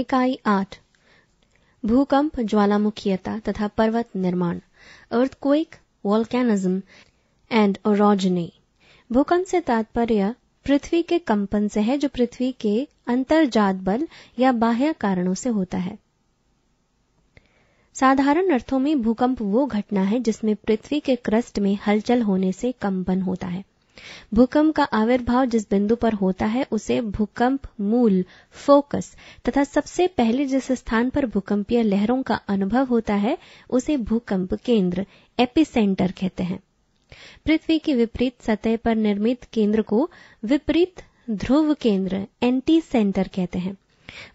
इकाई आठ भूकंप ज्वालामुखीयता तथा पर्वत निर्माण अर्थक्वेक वॉल्केनिज्म एंड ओरोजनी भूकंप से तात्पर्य पृथ्वी के कंपन से है जो पृथ्वी के अंतर्जात बल या बाह्य कारणों से होता है साधारण अर्थों में भूकंप वो घटना है जिसमें पृथ्वी के क्रस्ट में हलचल होने से कंपन होता है भूकंप का आविर्भाव जिस बिंदु पर होता है उसे भूकंप मूल फोकस तथा सबसे पहले जिस स्थान पर भूकंपीय लहरों का अनुभव होता है उसे भूकंप केंद्र एपिसेंटर कहते हैं पृथ्वी की विपरीत सतह पर निर्मित केंद्र को विपरीत ध्रुव केंद्र एंटी सेंटर कहते हैं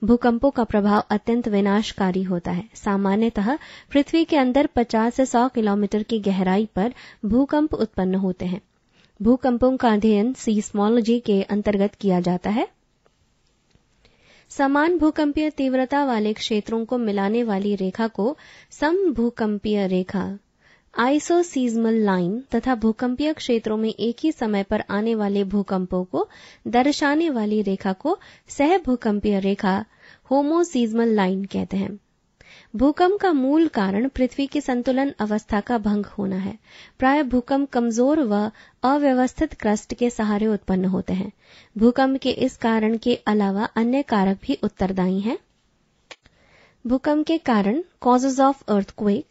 भूकंपों का प्रभाव अत्यंत विनाशकारी होता है सामान्यतः पृथ्वी के अंदर 50 से 100 किलोमीटर की गहराई पर भूकंप उत्पन्न होते हैं भूकंपों का अध्ययन सीस्मोलॉजी के अंतर्गत किया जाता है समान भूकंपीय तीव्रता वाले क्षेत्रों को मिलाने वाली रेखा को सम भूकंपीय रेखा आइसोसीज्मल लाइन तथा भूकंपीय क्षेत्रों में एक ही समय पर आने वाले भूकंपों को दर्शाने वाली रेखा को सह भूकंपीय रेखा होमोसीजमल लाइन कहते हैं भूकंप का मूल कारण पृथ्वी की संतुलन अवस्था का भंग होना है प्राय भूकंप कमजोर व अव्यवस्थित क्रस्ट के सहारे उत्पन्न होते हैं भूकंप के इस कारण के अलावा अन्य कारक भी उत्तरदायी हैं भूकंप के कारण कॉजेज ऑफ अर्थक्वेक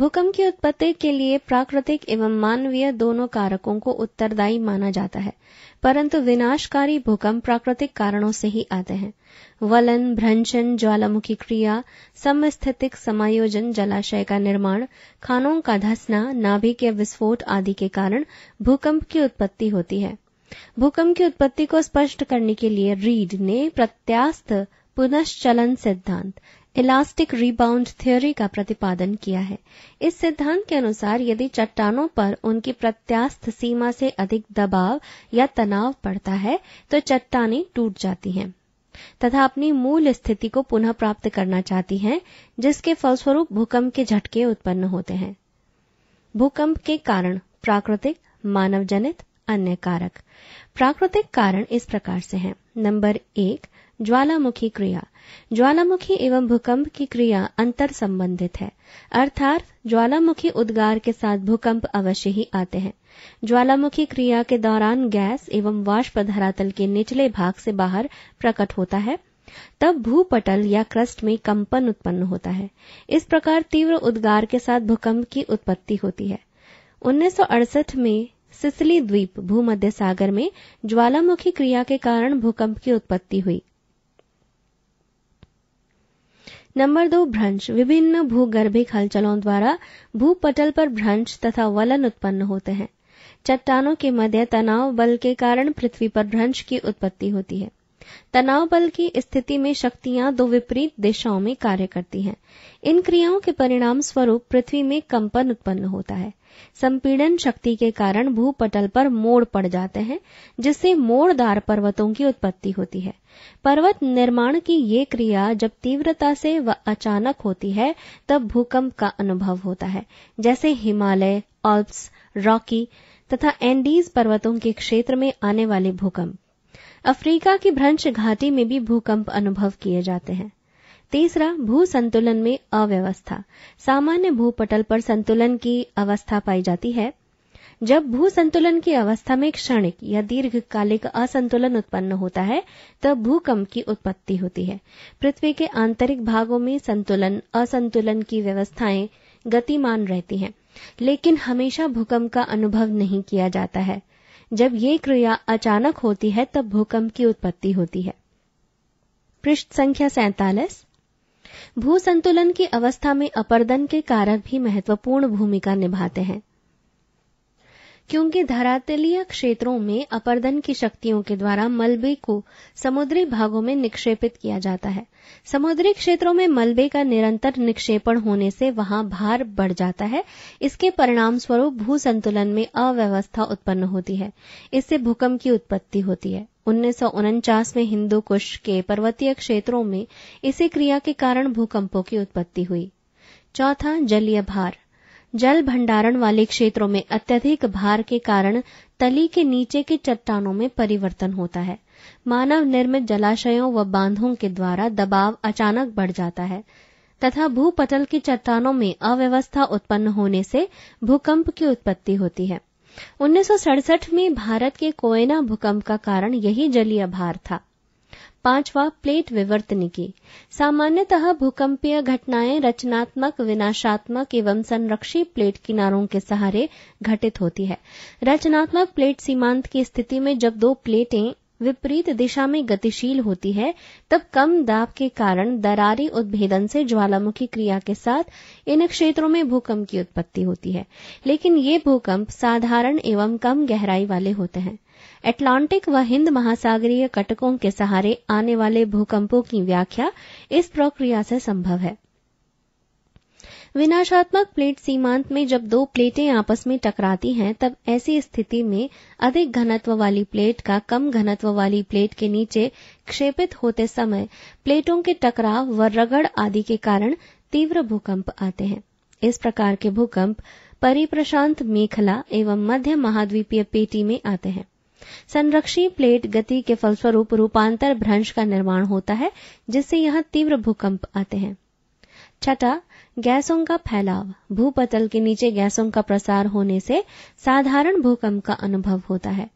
भूकंप की उत्पत्ति के लिए प्राकृतिक एवं मानवीय दोनों कारकों को उत्तरदायी माना जाता है परंतु विनाशकारी भूकंप प्राकृतिक कारणों से ही आते हैं वलन भ्रंशन ज्वालामुखी क्रिया समस्थितिक समायोजन जलाशय का निर्माण खानों का धसना नाभि के विस्फोट आदि के कारण भूकंप की उत्पत्ति होती है भूकंप की उत्पत्ति को स्पष्ट करने के लिए रीड ने प्रत्यास्थ पुनश्चलन सिद्धांत इलास्टिक रिबाउंड थ्योरी का प्रतिपादन किया है इस सिद्धांत के अनुसार यदि चट्टानों पर उनकी प्रत्यास्थ सीमा से अधिक दबाव या तनाव पड़ता है तो चट्टाने टूट जाती हैं तथा अपनी मूल स्थिति को पुनः प्राप्त करना चाहती हैं जिसके फलस्वरूप भूकंप के झटके उत्पन्न होते हैं भूकंप के कारण प्राकृतिक मानव जनित अन्य कारक प्राकृतिक कारण इस प्रकार से हैं नंबर एक ज्वालामुखी क्रिया ज्वालामुखी एवं भूकंप की क्रिया अंतर संबंधित है अर्थात ज्वालामुखी उद्गार के साथ भूकंप अवश्य ही आते हैं ज्वालामुखी क्रिया के दौरान गैस एवं वाष्प धरातल के निचले भाग से बाहर प्रकट होता है तब भूपटल या क्रस्ट में कंपन उत्पन्न होता है इस प्रकार तीव्र उद्गार के साथ भूकंप की उत्पत्ति होती है उन्नीस में सिसली द्वीप भूमध्य सागर में ज्वालामुखी क्रिया के कारण भूकंप की उत्पत्ति हुई नंबर दो भ्रंश विभिन्न भूगर्भिक हलचलों द्वारा भूपटल पर भ्रंश तथा वलन उत्पन्न होते हैं चट्टानों के मध्य तनाव बल के कारण पृथ्वी पर भ्रंश की उत्पत्ति होती है तनाव बल की स्थिति में शक्तियां दो विपरीत दिशाओं में कार्य करती हैं इन क्रियाओं के परिणाम स्वरूप पृथ्वी में कंपन उत्पन्न होता है संपीड़न शक्ति के कारण भूपटल पर मोड़ पड़ जाते हैं जिससे मोड़दार पर्वतों की उत्पत्ति होती है पर्वत निर्माण की ये क्रिया जब तीव्रता से व अचानक होती है तब भूकंप का अनुभव होता है जैसे हिमालय ऑल्प्स रॉकी तथा एंडीज पर्वतों के क्षेत्र में आने वाले भूकंप अफ्रीका की भ्रंश घाटी में भी भूकंप अनुभव किए जाते हैं तीसरा भू संतुलन में अव्यवस्था सामान्य भूपटल पर संतुलन की अवस्था पाई जाती है जब भू संतुलन की अवस्था में क्षणिक या दीर्घकालिक असंतुलन उत्पन्न होता है तब भूकंप की उत्पत्ति होती है पृथ्वी के आंतरिक भागों में संतुलन असंतुलन की व्यवस्थाएं गतिमान रहती हैं लेकिन हमेशा भूकंप का अनुभव नहीं किया जाता है जब ये क्रिया अचानक होती है तब भूकंप की उत्पत्ति होती है पृष्ठ संख्या सैतालीस भू संतुलन की अवस्था में अपरदन के कारक भी महत्वपूर्ण भूमिका निभाते हैं क्योंकि धरातलीय क्षेत्रों में अपरदन की शक्तियों के द्वारा मलबे को समुद्री भागों में निक्षेपित किया जाता है समुद्री क्षेत्रों में मलबे का निरंतर निक्षेपण होने से वहां भार बढ़ जाता है इसके परिणाम स्वरूप भू संतुलन में अव्यवस्था उत्पन्न होती है इससे भूकंप की उत्पत्ति होती है उन्नीस में हिंदू कुश के पर्वतीय क्षेत्रों में इसी क्रिया के कारण भूकंपों की उत्पत्ति हुई चौथा जलीय भार जल भंडारण वाले क्षेत्रों में अत्यधिक भार के कारण तली के नीचे के चट्टानों में परिवर्तन होता है मानव निर्मित जलाशयों व बांधों के द्वारा दबाव अचानक बढ़ जाता है तथा भूपटल की चट्टानों में अव्यवस्था उत्पन्न होने से भूकंप की उत्पत्ति होती है उन्नीस में भारत के कोयना भूकंप का कारण यही जलीय भार था पांचवा प्लेट विवर्तनिकी सामान्यतः भूकंपीय घटनाएं रचनात्मक विनाशात्मक एवं संरक्षी प्लेट किनारों के सहारे घटित होती है रचनात्मक प्लेट सीमांत की स्थिति में जब दो प्लेटें विपरीत दिशा में गतिशील होती है तब कम दाब के कारण दरारी उद्भेदन से ज्वालामुखी क्रिया के साथ इन क्षेत्रों में भूकंप की उत्पत्ति होती है लेकिन ये भूकंप साधारण एवं कम गहराई वाले होते हैं अटलांटिक व हिंद महासागरीय कटकों के सहारे आने वाले भूकंपों की व्याख्या इस प्रक्रिया से संभव है विनाशात्मक प्लेट सीमांत में जब दो प्लेटें आपस में टकराती हैं तब ऐसी स्थिति में अधिक घनत्व वाली प्लेट का कम घनत्व वाली प्लेट के नीचे क्षेपित होते समय प्लेटों के टकराव व रगड़ आदि के कारण तीव्र भूकंप आते हैं इस प्रकार के भूकंप परिप्रशांत मेखला एवं मध्य महाद्वीपीय पेटी में आते हैं संरक्षी प्लेट गति के फलस्वरूप रूपांतर भ्रंश का निर्माण होता है जिससे यहां तीव्र भूकंप आते हैं छठा गैसों का फैलाव भूपतल के नीचे गैसों का प्रसार होने से साधारण भूकंप का अनुभव होता है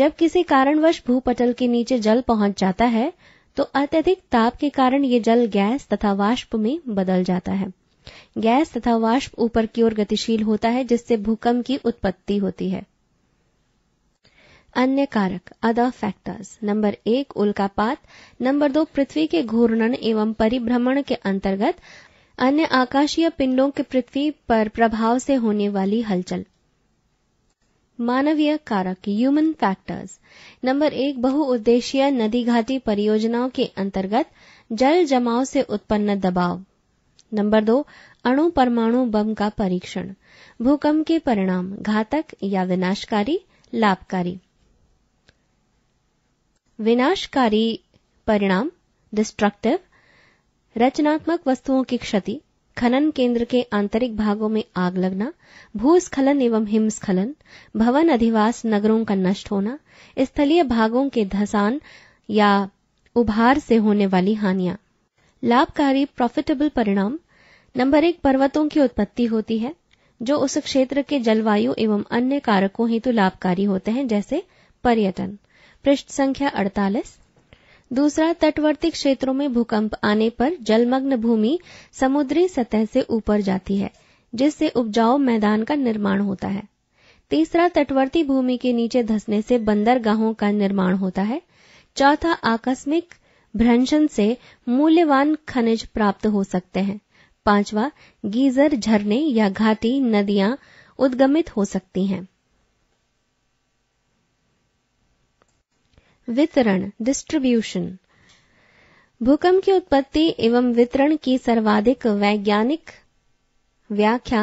जब किसी कारणवश भूपटल के नीचे जल पहुंच जाता है तो अत्यधिक ताप के कारण ये जल गैस तथा वाष्प में बदल जाता है गैस तथा वाष्प ऊपर की ओर गतिशील होता है जिससे भूकंप की उत्पत्ति होती है अन्य कारक अदर फैक्टर्स नंबर एक उल्कापात नंबर दो पृथ्वी के घूर्णन एवं परिभ्रमण के अंतर्गत अन्य आकाशीय पिंडों के पृथ्वी पर प्रभाव से होने वाली हलचल मानवीय कारक ह्यूमन फैक्टर्स नंबर एक बहुउद्देशीय नदी घाटी परियोजनाओं के अंतर्गत जल जमाव से उत्पन्न दबाव नंबर दो अणु परमाणु बम का परीक्षण भूकंप के परिणाम घातक या विनाशकारी लाभकारी विनाशकारी परिणाम डिस्ट्रक्टिव रचनात्मक वस्तुओं की क्षति खनन केंद्र के आंतरिक भागों में आग लगना भूस्खलन एवं हिमस्खलन भवन अधिवास नगरों का नष्ट होना स्थलीय भागों के धसान या उभार से होने वाली हानियां लाभकारी प्रॉफिटेबल परिणाम नंबर एक पर्वतों की उत्पत्ति होती है जो उस क्षेत्र के जलवायु एवं अन्य कारकों हेतु तो लाभकारी होते हैं जैसे पर्यटन पृष्ठ संख्या 48 दूसरा तटवर्ती क्षेत्रों में भूकंप आने पर जलमग्न भूमि समुद्री सतह से ऊपर जाती है जिससे उपजाऊ मैदान का निर्माण होता है तीसरा तटवर्ती भूमि के नीचे धसने से बंदरगाहों का निर्माण होता है चौथा आकस्मिक भ्रंशन से मूल्यवान खनिज प्राप्त हो सकते हैं पांचवा गीजर झरने या घाटी नदियां उद्गमित हो सकती हैं वितरण डिस्ट्रीब्यूशन भूकंप की उत्पत्ति एवं वितरण की सर्वाधिक वैज्ञानिक व्याख्या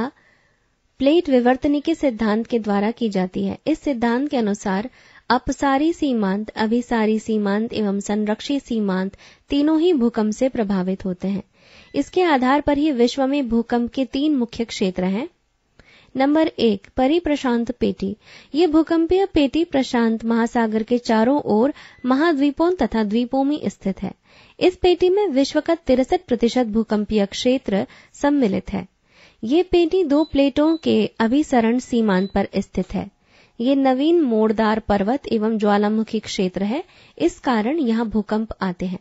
प्लेट विवर्तनी के सिद्धांत के द्वारा की जाती है इस सिद्धांत के अनुसार अपसारी सीमांत अभिसारी सीमांत एवं संरक्षी सीमांत तीनों ही भूकंप से प्रभावित होते हैं इसके आधार पर ही विश्व में भूकंप के तीन मुख्य क्षेत्र हैं नंबर एक परी प्रशांत पेटी ये भूकंपीय पेटी प्रशांत महासागर के चारों ओर महाद्वीपों तथा द्वीपों में स्थित है इस पेटी में विश्व का तिरसठ प्रतिशत भूकंपीय क्षेत्र सम्मिलित है ये पेटी दो प्लेटों के अभिसरण सीमांत पर स्थित है ये नवीन मोड़दार पर्वत एवं ज्वालामुखी क्षेत्र है इस कारण यहाँ भूकंप आते हैं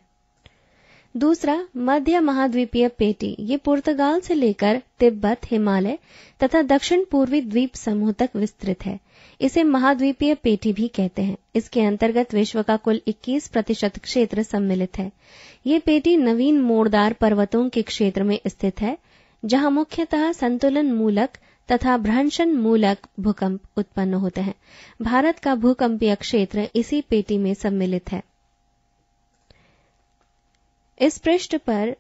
दूसरा मध्य महाद्वीपीय पेटी ये पुर्तगाल से लेकर तिब्बत हिमालय तथा दक्षिण पूर्वी द्वीप समूह तक विस्तृत है इसे महाद्वीपीय पेटी भी कहते हैं इसके अंतर्गत विश्व का कुल 21 प्रतिशत क्षेत्र सम्मिलित है ये पेटी नवीन मोड़दार पर्वतों के क्षेत्र में स्थित है जहां मुख्यतः संतुलन मूलक तथा भ्रंशन मूलक भूकंप उत्पन्न होते हैं भारत का भूकंपीय क्षेत्र इसी पेटी में सम्मिलित है इस पृष्ठ पर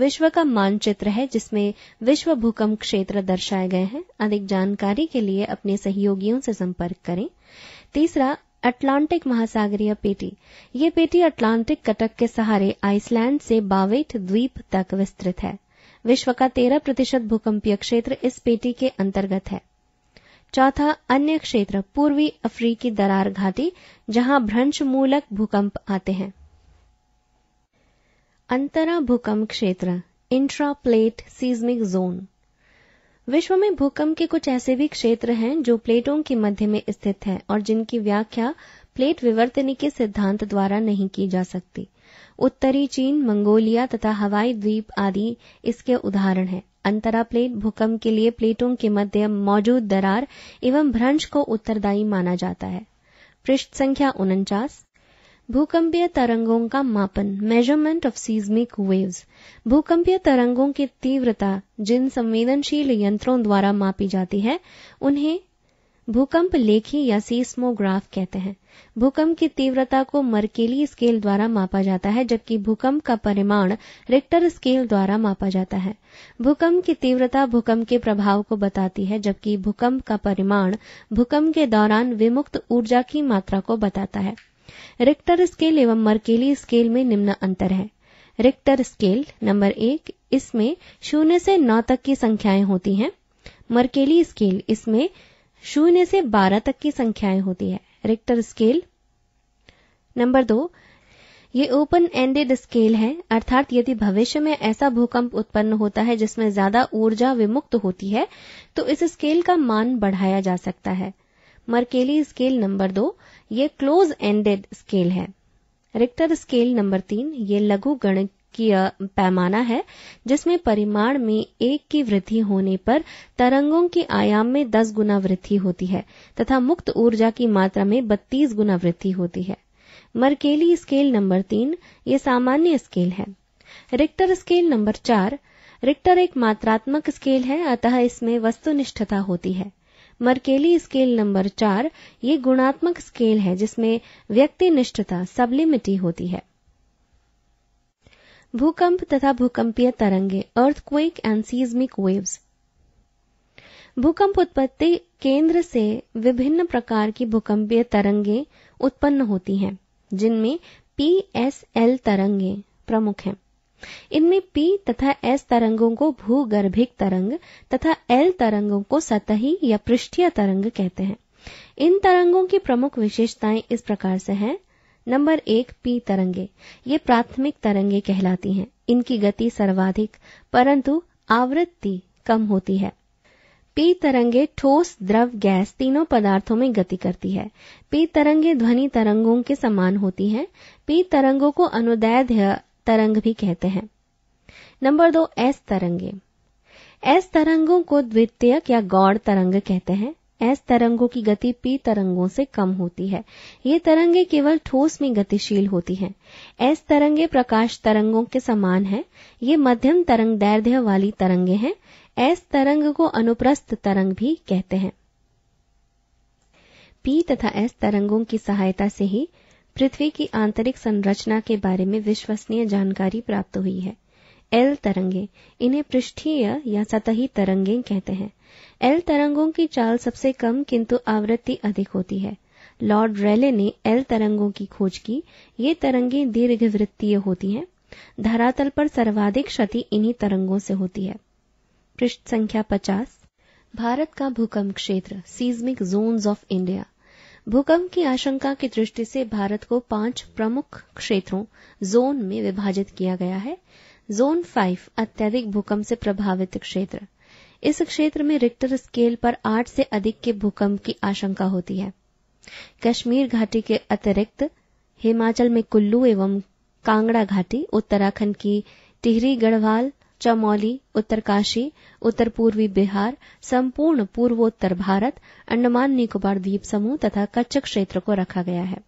विश्व का मानचित्र है जिसमें विश्व भूकंप क्षेत्र दर्शाए गए हैं अधिक जानकारी के लिए अपने सहयोगियों से संपर्क करें तीसरा अटलांटिक महासागरीय पेटी ये पेटी अटलांटिक कटक के सहारे आइसलैंड से बावेट द्वीप तक विस्तृत है विश्व का तेरह प्रतिशत भूकंपीय क्षेत्र इस पेटी के अंतर्गत है चौथा अन्य क्षेत्र पूर्वी अफ्रीकी दरार घाटी जहां भ्रंशमूलक भूकंप आते हैं अंतरा भूकंप क्षेत्र इंट्रा प्लेट सीज्मिक जोन विश्व में भूकंप के कुछ ऐसे भी क्षेत्र हैं जो प्लेटों के मध्य में स्थित हैं और जिनकी व्याख्या प्लेट विवर्तनी के सिद्धांत द्वारा नहीं की जा सकती उत्तरी चीन मंगोलिया तथा हवाई द्वीप आदि इसके उदाहरण हैं अंतरा प्लेट भूकंप के लिए प्लेटों के मध्य मौजूद दरार एवं भ्रंश को उत्तरदायी माना जाता है पृष्ठ संख्या उनचास भूकंपीय तरंगों का मापन मेजरमेंट ऑफ सीज्मिक वेव्स भूकंपीय तरंगों की तीव्रता जिन संवेदनशील यंत्रों द्वारा मापी जाती है उन्हें भूकंप लेखी या सीस्मोग्राफ कहते हैं भूकंप की तीव्रता को मर्केली स्केल द्वारा मापा जाता है जबकि भूकंप का परिमाण रिक्टर स्केल द्वारा मापा जाता है भूकंप की तीव्रता भूकंप के प्रभाव को बताती है जबकि भूकंप का परिमाण भूकंप के दौरान विमुक्त ऊर्जा की मात्रा को बताता है रिक्टर स्केल एवं मर्केली स्केल में निम्न अंतर है रिक्टर स्केल नंबर एक इसमें शून्य से नौ तक की संख्याएं होती हैं मर्केली स्केल इसमें शून्य से बारह तक की संख्याएं होती है रिक्टर स्केल नंबर दो ये ओपन एंडेड स्केल है अर्थात यदि भविष्य में ऐसा भूकंप उत्पन्न होता है जिसमें ज्यादा ऊर्जा विमुक्त होती है तो इस स्केल का मान बढ़ाया जा सकता है मर्केली स्केल नंबर दो ये क्लोज एंडेड स्केल है रिक्टर स्केल नंबर तीन ये लघु गण की पैमाना है जिसमें परिमाण में एक की वृद्धि होने पर तरंगों के आयाम में दस गुना वृद्धि होती है तथा मुक्त ऊर्जा की मात्रा में बत्तीस गुना वृद्धि होती है मरकेली स्केल नंबर तीन ये सामान्य स्केल है रिक्टर स्केल नंबर चार रिक्टर एक मात्रात्मक स्केल है अतः इसमें वस्तुनिष्ठता होती है मर्केली स्केल नंबर चार ये गुणात्मक स्केल है जिसमें व्यक्ति निष्ठता सबलिमिटी होती है भूकंप तथा भूकंपीय तरंगे अर्थक्वेक एंड सीजमिक वेव्स भूकंप उत्पत्ति केंद्र से विभिन्न प्रकार की भूकंपीय तरंगे उत्पन्न होती हैं जिनमें पीएसएल तरंगे प्रमुख हैं इनमें पी तथा एस तरंगों को भूगर्भिक तरंग तथा एल तरंगों को सतही या पृष्ठीय तरंग कहते हैं इन तरंगों की प्रमुख विशेषताएं इस प्रकार से हैं नंबर एक पी तरंगे ये प्राथमिक तरंगे कहलाती हैं इनकी गति सर्वाधिक परंतु आवृत्ति कम होती है पी तरंगे ठोस द्रव गैस तीनों पदार्थों में गति करती है पी तरंगे ध्वनि तरंगों के समान होती हैं पी तरंगों को अनुदैध तरंग भी कहते हैं नंबर दो एस तरंगे एस तरंगों को द्वितीयक या गौड़ तरंग कहते हैं एस तरंगों की गति पी तरंगों से कम होती है ये तरंगे केवल ठोस में गतिशील होती हैं एस तरंगे प्रकाश तरंगों के समान हैं ये मध्यम तरंग दैर्ध्य वाली तरंगे हैं एस तरंग को अनुप्रस्थ तरंग भी कहते हैं पी तथा एस तरंगों की सहायता से ही पृथ्वी की आंतरिक संरचना के बारे में विश्वसनीय जानकारी प्राप्त हुई है एल तरंगे इन्हें पृष्ठीय या सतही तरंगे कहते हैं एल तरंगों की चाल सबसे कम किंतु आवृत्ति अधिक होती है लॉर्ड रेले ने एल तरंगों की खोज की ये तरंगे दीर्घवृत्तीय होती हैं धरातल पर सर्वाधिक क्षति इन्हीं तरंगों से होती है पृष्ठ संख्या पचास भारत का भूकंप क्षेत्र सीज्मिक जोन्स ऑफ इंडिया भूकंप की आशंका की दृष्टि से भारत को पांच प्रमुख क्षेत्रों जोन में विभाजित किया गया है जोन फाइव अत्यधिक भूकंप से प्रभावित क्षेत्र इस क्षेत्र में रिक्टर स्केल पर आठ से अधिक के भूकंप की आशंका होती है कश्मीर घाटी के अतिरिक्त हिमाचल में कुल्लू एवं कांगड़ा घाटी उत्तराखंड की टिहरी गढ़वाल चमौली उत्तरकाशी उत्तर पूर्वी बिहार संपूर्ण पूर्वोत्तर भारत अंडमान निकोबार द्वीप समूह तथा कच्छ क्षेत्र को रखा गया है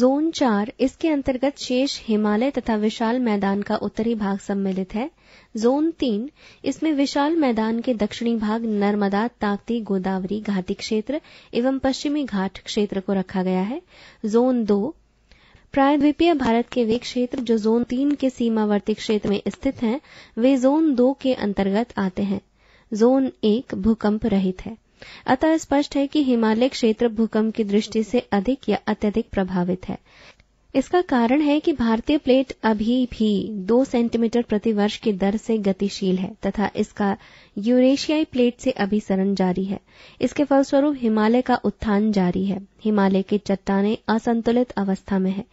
जोन चार इसके अंतर्गत शेष हिमालय तथा विशाल मैदान का उत्तरी भाग सम्मिलित है जोन तीन इसमें विशाल मैदान के दक्षिणी भाग नर्मदा ताप्ती गोदावरी घाटी क्षेत्र एवं पश्चिमी घाट क्षेत्र को रखा गया है जोन दो प्रायद्वीपीय भारत के वे क्षेत्र जो जोन तीन के सीमावर्ती क्षेत्र में स्थित हैं वे जोन दो के अंतर्गत आते हैं जोन एक भूकंप रहित है अतः स्पष्ट है कि हिमालय क्षेत्र भूकंप की दृष्टि से अधिक या अत्यधिक प्रभावित है इसका कारण है कि भारतीय प्लेट अभी भी दो सेंटीमीटर प्रति वर्ष की दर से गतिशील है तथा इसका यूरेशियाई प्लेट से अभिसरण जारी है इसके फलस्वरूप हिमालय का उत्थान जारी है हिमालय की चट्टाने असंतुलित अवस्था में है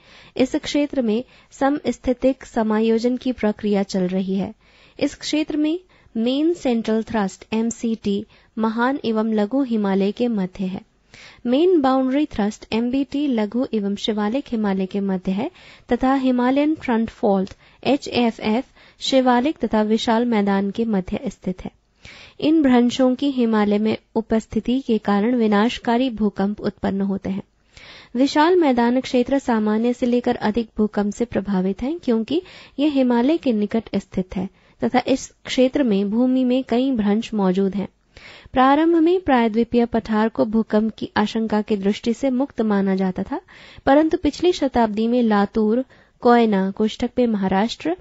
इस क्षेत्र में समस्थितिक समायोजन की प्रक्रिया चल रही है इस क्षेत्र में मेन सेंट्रल थ्रस्ट एमसीटी महान एवं लघु हिमालय के मध्य है मेन बाउंड्री थ्रस्ट एमबीटी लघु एवं शिवालिक हिमालय के मध्य है तथा Himalayan front fault HFF Shivalik तथा विशाल मैदान के मध्य स्थित है इन भ्रंशों की हिमालय में उपस्थिति के कारण विनाशकारी भूकंप उत्पन्न होते हैं विशाल मैदान क्षेत्र सामान्य से लेकर अधिक भूकंप से प्रभावित है क्योंकि यह हिमालय के निकट स्थित है तथा इस क्षेत्र में भूमि में कई भ्रंश मौजूद हैं प्रारंभ में प्रायद्वीपीय पठार को भूकंप की आशंका की दृष्टि से मुक्त माना जाता था परंतु पिछली शताब्दी में लातूर कोयना कोष्ठक में महाराष्ट्र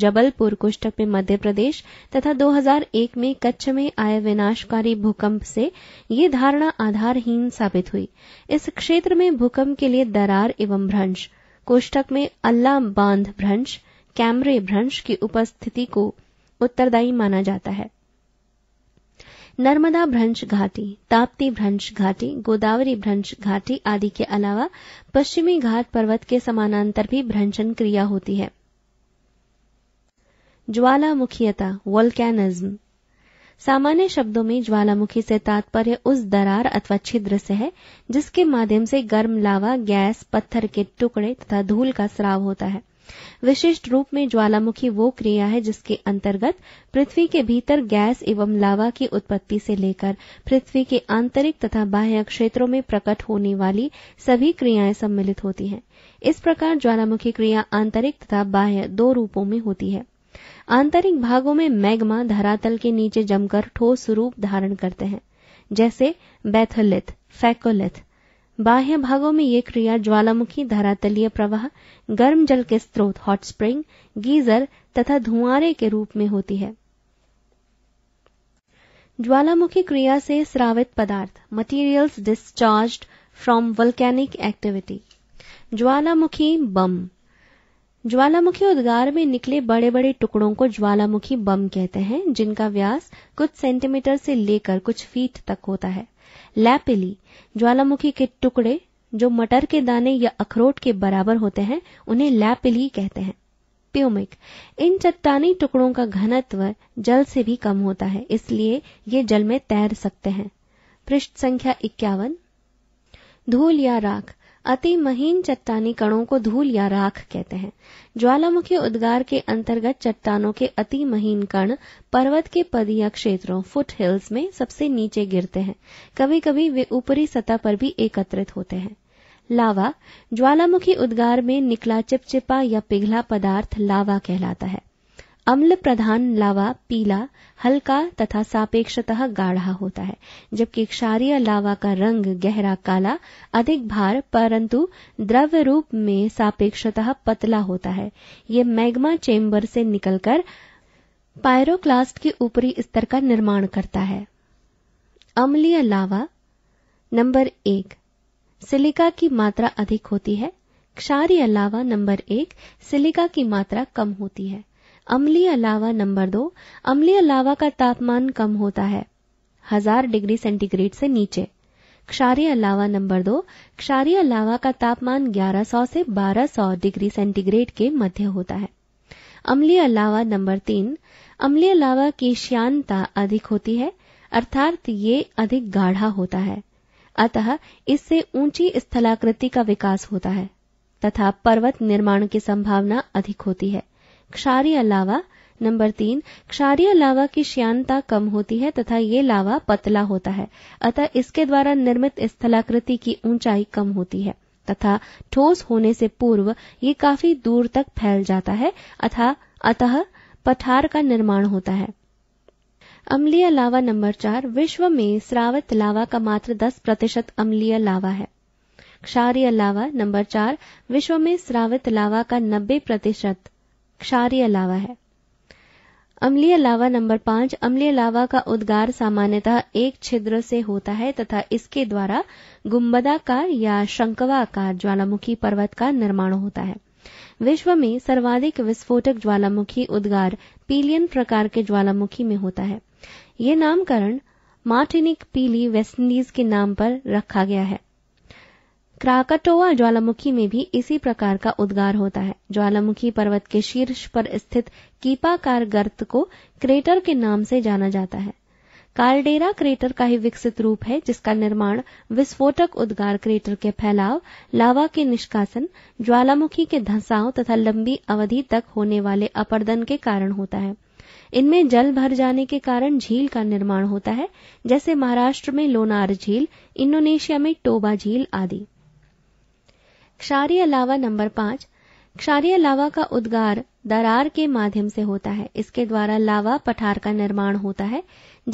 जबलपुर कुष्टक में मध्य प्रदेश तथा 2001 में कच्छ में आए विनाशकारी भूकंप से ये धारणा आधारहीन साबित हुई इस क्षेत्र में भूकंप के लिए दरार एवं भ्रंश कोष्टक में अल्लाह बांध भ्रंश कैमरे भ्रंश की उपस्थिति को उत्तरदायी माना जाता है नर्मदा भ्रंश घाटी ताप्ती भ्रंश घाटी गोदावरी भ्रंश घाटी आदि के अलावा पश्चिमी घाट पर्वत के समानांतर भी भ्रंशन क्रिया होती है ज्वालामुखीयता वोल्केनिज्म सामान्य शब्दों में ज्वालामुखी से तात्पर्य उस दरार अथवा छिद्र से है जिसके माध्यम से गर्म लावा गैस पत्थर के टुकड़े तथा धूल का स्राव होता है विशिष्ट रूप में ज्वालामुखी वो क्रिया है जिसके अंतर्गत पृथ्वी के भीतर गैस एवं लावा की उत्पत्ति से लेकर पृथ्वी के आंतरिक तथा बाह्य क्षेत्रों में प्रकट होने वाली सभी क्रियाएं सम्मिलित होती हैं इस प्रकार ज्वालामुखी क्रिया आंतरिक तथा बाह्य दो रूपों में होती है आंतरिक भागों में मैग्मा धरातल के नीचे जमकर ठोस रूप धारण करते हैं जैसे बैथोलिथ फैकोलिथ बाह्य भागों में ये क्रिया ज्वालामुखी धरातलीय प्रवाह गर्म जल के स्रोत हॉट स्प्रिंग गीजर तथा धुआरे के रूप में होती है ज्वालामुखी क्रिया से स्रावित पदार्थ materials discharged from volcanic activity ज्वालामुखी बम ज्वालामुखी उद्गार में निकले बड़े बड़े टुकड़ों को ज्वालामुखी बम कहते हैं जिनका व्यास कुछ सेंटीमीटर से लेकर कुछ फीट तक होता है लैपिली ज्वालामुखी के टुकड़े जो मटर के दाने या अखरोट के बराबर होते हैं उन्हें लैपिली कहते हैं प्यूमिक इन चट्टानी टुकड़ों का घनत्व जल से भी कम होता है इसलिए ये जल में तैर सकते हैं पृष्ठ संख्या इक्यावन धूल या राख अति महीन चट्टानी कणों को धूल या राख कहते हैं ज्वालामुखी उद्गार के अंतर्गत चट्टानों के अति महीन कण पर्वत के पदीय क्षेत्रों फुट हिल्स में सबसे नीचे गिरते हैं कभी कभी वे ऊपरी सतह पर भी एकत्रित होते हैं लावा ज्वालामुखी उद्गार में निकला चिपचिपा या पिघला पदार्थ लावा कहलाता है अम्ल प्रधान लावा पीला हल्का तथा सापेक्षतः गाढ़ा होता है जबकि क्षारीय लावा का रंग गहरा काला अधिक भार परंतु द्रव रूप में सापेक्षतः पतला होता है ये मैग्मा चेम्बर से निकलकर पायरोक्लास्ट के ऊपरी स्तर का निर्माण करता है अम्लीय लावा नंबर एक सिलिका की मात्रा अधिक होती है क्षारीय लावा नंबर एक सिलिका की मात्रा कम होती है अमली अलावा नंबर दो अमली अलावा का तापमान कम होता है हजार डिग्री सेंटीग्रेड से नीचे क्षारीय अलावा नंबर दो क्षारीय अलावा का तापमान 1100 से 1200 डिग्री सेंटीग्रेड के मध्य होता है अमली अलावा नंबर तीन अम्ली अलावा की श्यानता अधिक होती है अर्थात ये अधिक गाढ़ा होता है अतः इससे ऊंची स्थलाकृति का विकास होता है तथा पर्वत निर्माण की संभावना अधिक होती है क्षारी अलावा नंबर तीन क्षारीय लावा की श्यानता कम होती है तथा ये लावा पतला होता है अतः इसके द्वारा निर्मित स्थलाकृति की ऊंचाई कम होती है तथा ठोस होने से पूर्व ये काफी दूर तक फैल जाता है अथा अतः पठार का निर्माण होता है अम्लीय लावा नंबर चार विश्व में स्रावित लावा का मात्र 10 प्रतिशत अम्लीय लावा है क्षारीय लावा नंबर चार विश्व में स्रावित लावा का 90 प्रतिशत क्षारीय लावा है अम्लीय लावा नंबर पांच अम्लीय लावा का उद्गार सामान्यतः एक छिद्र से होता है तथा इसके द्वारा गुम्बदाकार या शंकवाकार ज्वालामुखी पर्वत का निर्माण होता है विश्व में सर्वाधिक विस्फोटक ज्वालामुखी उद्गार पीलियन प्रकार के ज्वालामुखी में होता है यह नामकरण मार्टिनिक पीली वेस्टइंडीज के नाम पर रखा गया है क्राकटोवा ज्वालामुखी में भी इसी प्रकार का उद्गार होता है ज्वालामुखी पर्वत के शीर्ष पर स्थित कीपाकार गर्त को क्रेटर के नाम से जाना जाता है कालडेरा क्रेटर का ही विकसित रूप है जिसका निर्माण विस्फोटक उद्गार क्रेटर के फैलाव लावा के निष्कासन ज्वालामुखी के धंसाव तथा लंबी अवधि तक होने वाले अपर्दन के कारण होता है इनमें जल भर जाने के कारण झील का निर्माण होता है जैसे महाराष्ट्र में लोनार झील इंडोनेशिया में टोबा झील आदि क्षारीय लावा नंबर पांच क्षारीय लावा का उद्गार दरार के माध्यम से होता है इसके द्वारा लावा पठार का निर्माण होता है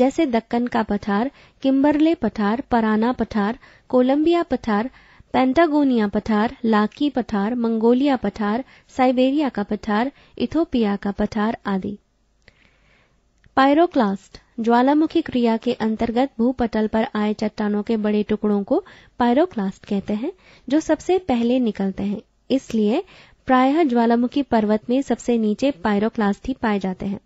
जैसे दक्कन का पठार किम्बरले पठार पराना पठार कोलंबिया पठार पेंटागोनिया पठार लाकी पठार मंगोलिया पठार साइबेरिया का पठार इथोपिया का पठार आदि पायरोक्लास्ट ज्वालामुखी क्रिया के अंतर्गत भूपटल पर आए चट्टानों के बड़े टुकड़ों को पायरोक्लास्ट कहते हैं जो सबसे पहले निकलते हैं इसलिए प्रायः ज्वालामुखी पर्वत में सबसे नीचे पायरोक्लास्ट ही पाए जाते हैं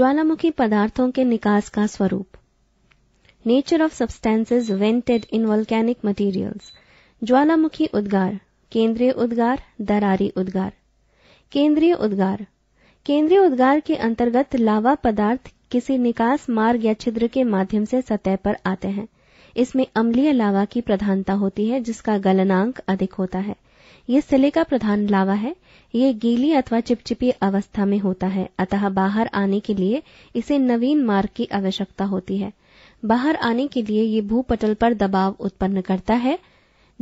ज्वालामुखी पदार्थों के निकास का स्वरूप nature of substances vented in volcanic materials ज्वालामुखी उद्गार केंद्रीय उद्गार दरारी उद्गार केंद्रीय उद्गार केंद्रीय उद्गार के अंतर्गत लावा पदार्थ किसी निकास मार्ग या छिद्र के माध्यम से सतह पर आते हैं इसमें अम्लीय लावा की प्रधानता होती है जिसका गलनांक अधिक होता है ये सिलिका प्रधान लावा है ये गीली अथवा चिपचिपी अवस्था में होता है अतः बाहर आने के लिए इसे नवीन मार्ग की आवश्यकता होती है बाहर आने के लिए ये भूपटल पर दबाव उत्पन्न करता है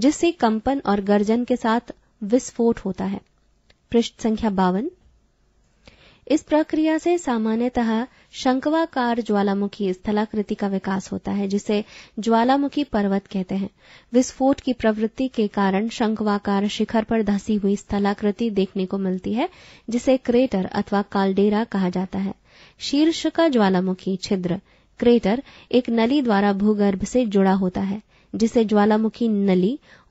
जिससे कंपन और गर्जन के साथ विस्फोट होता है पृष्ठ संख्या बावन इस प्रक्रिया से सामान्यतः शंकवाकार ज्वालामुखी स्थलाकृति का विकास होता है जिसे ज्वालामुखी पर्वत कहते हैं विस्फोट की प्रवृत्ति के कारण शंकवाकार शिखर पर धसी हुई स्थलाकृति देखने को मिलती है जिसे क्रेटर अथवा कालडेरा कहा जाता है शीर्ष का ज्वालामुखी छिद्र क्रेटर एक नली द्वारा भूगर्भ से जुड़ा होता है जिसे ज्वालामुखी नली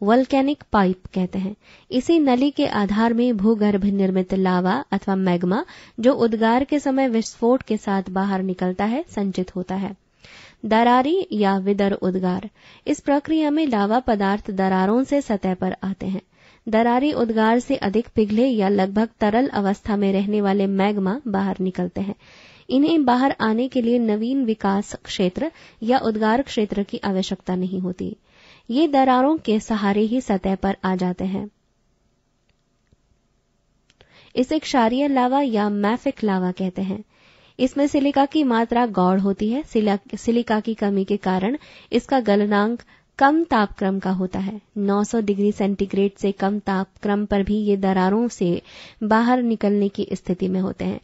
वल्केनिक पाइप कहते हैं इसी नली के आधार में भूगर्भ निर्मित लावा अथवा मैग्मा जो उद्गार के समय विस्फोट के साथ बाहर निकलता है संचित होता है दरारी या विदर उद्गार इस प्रक्रिया में लावा पदार्थ दरारों से सतह पर आते हैं दरारी उद्गार से अधिक पिघले या लगभग तरल अवस्था में रहने वाले मैग्मा बाहर निकलते हैं इन्हें बाहर आने के लिए नवीन विकास क्षेत्र या उद्गार क्षेत्र की आवश्यकता नहीं होती ये दरारों के सहारे ही सतह पर आ जाते हैं इसे क्षारीय लावा या मैफिक लावा कहते हैं इसमें सिलिका की मात्रा गौड़ होती है सिलिका की कमी के कारण इसका गलनांक कम तापक्रम का होता है 900 डिग्री सेंटीग्रेड से कम तापक्रम पर भी ये दरारों से बाहर निकलने की स्थिति में होते हैं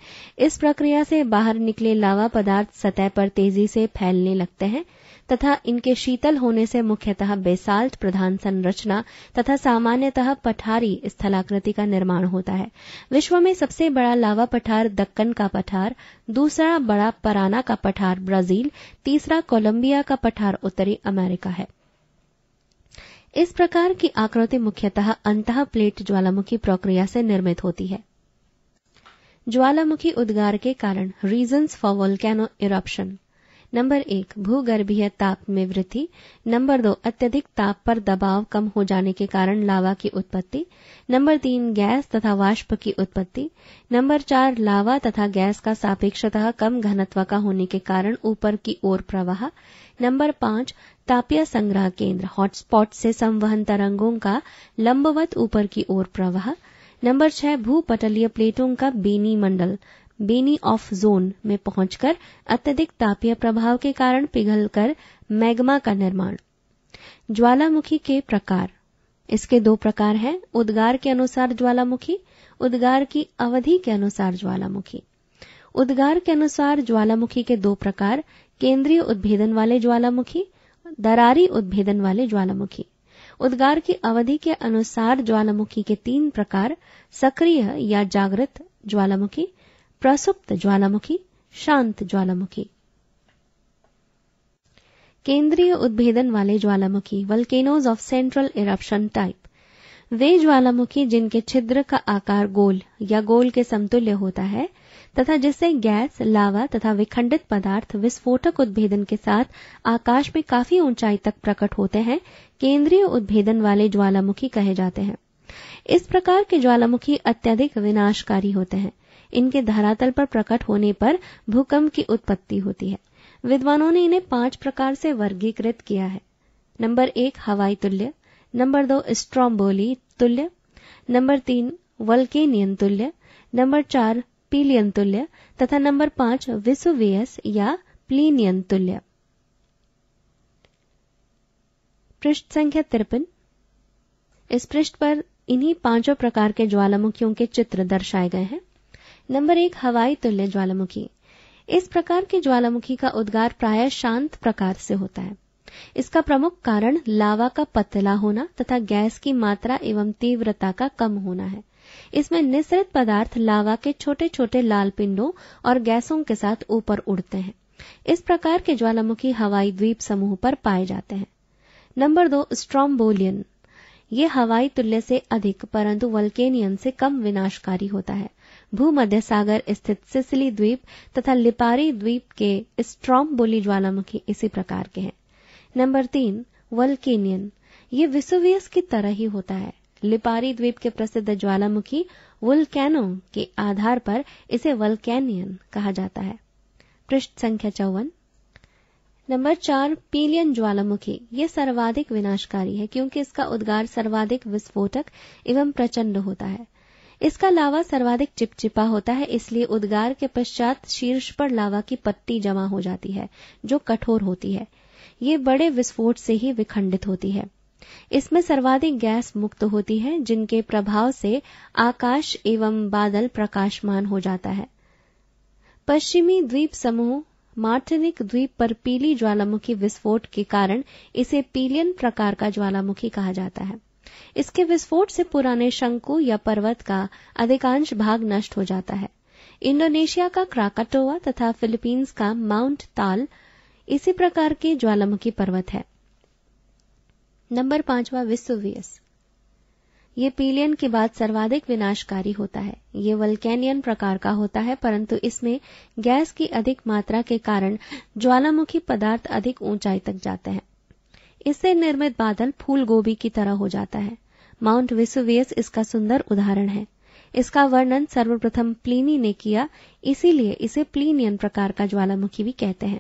इस प्रक्रिया से बाहर निकले लावा पदार्थ सतह पर तेजी से फैलने लगते हैं तथा इनके शीतल होने से मुख्यतः बेसाल्ट प्रधान संरचना तथा सामान्यतः पठारी स्थलाकृति का निर्माण होता है विश्व में सबसे बड़ा लावा पठार दक्कन का पठार दूसरा बड़ा पराना का पठार ब्राजील तीसरा कोलंबिया का पठार उत्तरी अमेरिका है इस प्रकार की आकृति मुख्यतः अंत प्लेट ज्वालामुखी प्रक्रिया से निर्मित होती है ज्वालामुखी उद्गार के कारण reasons for volcano eruption number एक भूगर्भीय ताप में वृद्धि नंबर दो अत्यधिक ताप पर दबाव कम हो जाने के कारण लावा की उत्पत्ति नंबर तीन गैस तथा वाष्प की उत्पत्ति नंबर चार लावा तथा गैस का सापेक्षतः कम घनत्व का होने के कारण ऊपर की ओर प्रवाह नंबर पांच तापीय संग्रह केंद्र हॉटस्पॉट से संवहन तरंगों का लंबवत ऊपर की ओर प्रवाह नंबर छह भूपटलीय प्लेटों का बेनी मंडल बेनी ऑफ जोन में पहुंचकर अत्यधिक तापीय प्रभाव के कारण पिघलकर मैग्मा का निर्माण ज्वालामुखी के प्रकार इसके दो प्रकार हैं उद्गार के अनुसार ज्वालामुखी उद्गार की अवधि के अनुसार ज्वालामुखी उद्गार के अनुसार ज्वालामुखी के दो प्रकार केंद्रीय उद्भेदन वाले ज्वालामुखी दरारी उद्भेदन वाले ज्वालामुखी उद्गार की अवधि के अनुसार ज्वालामुखी के तीन प्रकार सक्रिय या जागृत ज्वालामुखी प्रसुप्त ज्वालामुखी शांत ज्वालामुखी केंद्रीय उद्भेदन वाले ज्वालामुखी volcanoes of central eruption type वे ज्वालामुखी जिनके छिद्र का आकार गोल या गोल के समतुल्य होता है तथा जिससे गैस लावा तथा विखंडित पदार्थ विस्फोटक उद्भेदन के साथ आकाश में काफी ऊंचाई तक प्रकट होते हैं केंद्रीय उद्भेदन वाले ज्वालामुखी कहे जाते हैं इस प्रकार के ज्वालामुखी अत्यधिक विनाशकारी होते हैं इनके धरातल पर प्रकट होने पर भूकंप की उत्पत्ति होती है विद्वानों ने इन्हें पांच प्रकार से वर्गीकृत किया है नंबर एक हवाई तुल्य नंबर दो स्ट्रॉम्बोली तुल्य नंबर तीन वल्केनियन तुल्य नंबर चार पीलियन तुल्य तथा नंबर पांच विसुवियस या प्लीनियन तुल्य पृष्ठ संख्या तिरपन इस पृष्ठ पर इन्हीं पांचों प्रकार के ज्वालामुखियों के चित्र दर्शाए गए हैं नंबर एक हवाई तुल्य ज्वालामुखी इस प्रकार के ज्वालामुखी का उद्गार प्राय शांत प्रकार से होता है इसका प्रमुख कारण लावा का पतला होना तथा गैस की मात्रा एवं तीव्रता का कम होना है इसमें निश्रित पदार्थ लावा के छोटे छोटे लाल पिंडों और गैसों के साथ ऊपर उड़ते हैं इस प्रकार के ज्वालामुखी हवाई द्वीप समूह पर पाए जाते हैं नंबर दो स्ट्रॉम्बोलियन ये हवाई तुल्य से अधिक परंतु वल्केनियन से कम विनाशकारी होता है भूमध्य सागर स्थित सिसिली द्वीप तथा लिपारी द्वीप के स्ट्रॉम्बोली ज्वालामुखी इसी प्रकार के हैं नंबर तीन वल्केनियन ये विसुवियस की तरह ही होता है लिपारी द्वीप के प्रसिद्ध ज्वालामुखी वुलकैनो के आधार पर इसे वल्केनियन कहा जाता है पृष्ठ संख्या चौवन नंबर चार पीलियन ज्वालामुखी यह सर्वाधिक विनाशकारी है क्योंकि इसका उद्गार सर्वाधिक विस्फोटक एवं प्रचंड होता है इसका लावा सर्वाधिक चिपचिपा होता है इसलिए उद्गार के पश्चात शीर्ष पर लावा की पत्ती जमा हो जाती है जो कठोर होती है ये बड़े विस्फोट से ही विखंडित होती है इसमें सर्वाधिक गैस मुक्त होती है जिनके प्रभाव से आकाश एवं बादल प्रकाशमान हो जाता है पश्चिमी द्वीप समूह मार्टिनिक द्वीप पर पीली ज्वालामुखी विस्फोट के कारण इसे पीलियन प्रकार का ज्वालामुखी कहा जाता है इसके विस्फोट से पुराने शंकु या पर्वत का अधिकांश भाग नष्ट हो जाता है इंडोनेशिया का क्राकाटोवा तथा फिलीपींस का माउंट ताल इसी प्रकार के ज्वालामुखी पर्वत है नंबर पांचवा विस्वियस ये पीलियन के बाद सर्वाधिक विनाशकारी होता है ये वल्केनियन प्रकार का होता है परंतु इसमें गैस की अधिक मात्रा के कारण ज्वालामुखी पदार्थ अधिक ऊंचाई तक जाते हैं इससे निर्मित बादल फूल गोभी की तरह हो जाता है माउंट विसुवियस इसका सुंदर उदाहरण है इसका वर्णन सर्वप्रथम प्लीनी ने किया इसीलिए इसे प्लीनियन प्रकार का ज्वालामुखी भी कहते हैं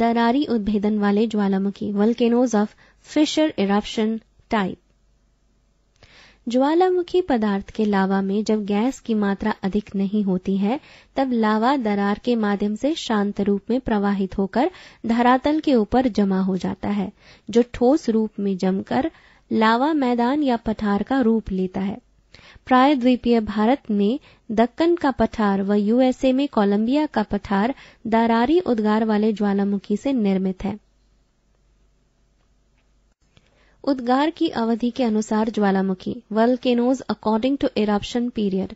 दरारी उद्भेदन वाले ज्वालामुखी volcanoes of fissure eruption type ज्वालामुखी पदार्थ के लावा में जब गैस की मात्रा अधिक नहीं होती है तब लावा दरार के माध्यम से शांत रूप में प्रवाहित होकर धरातल के ऊपर जमा हो जाता है जो ठोस रूप में जमकर लावा मैदान या पठार का रूप लेता है प्रायद्वीपीय भारत में दक्कन का पठार व यूएसए में कोलंबिया का पठार दारारी उद्गार वाले ज्वालामुखी से निर्मित है उद्गार की अवधि के अनुसार ज्वालामुखी volcanoes according to eruption period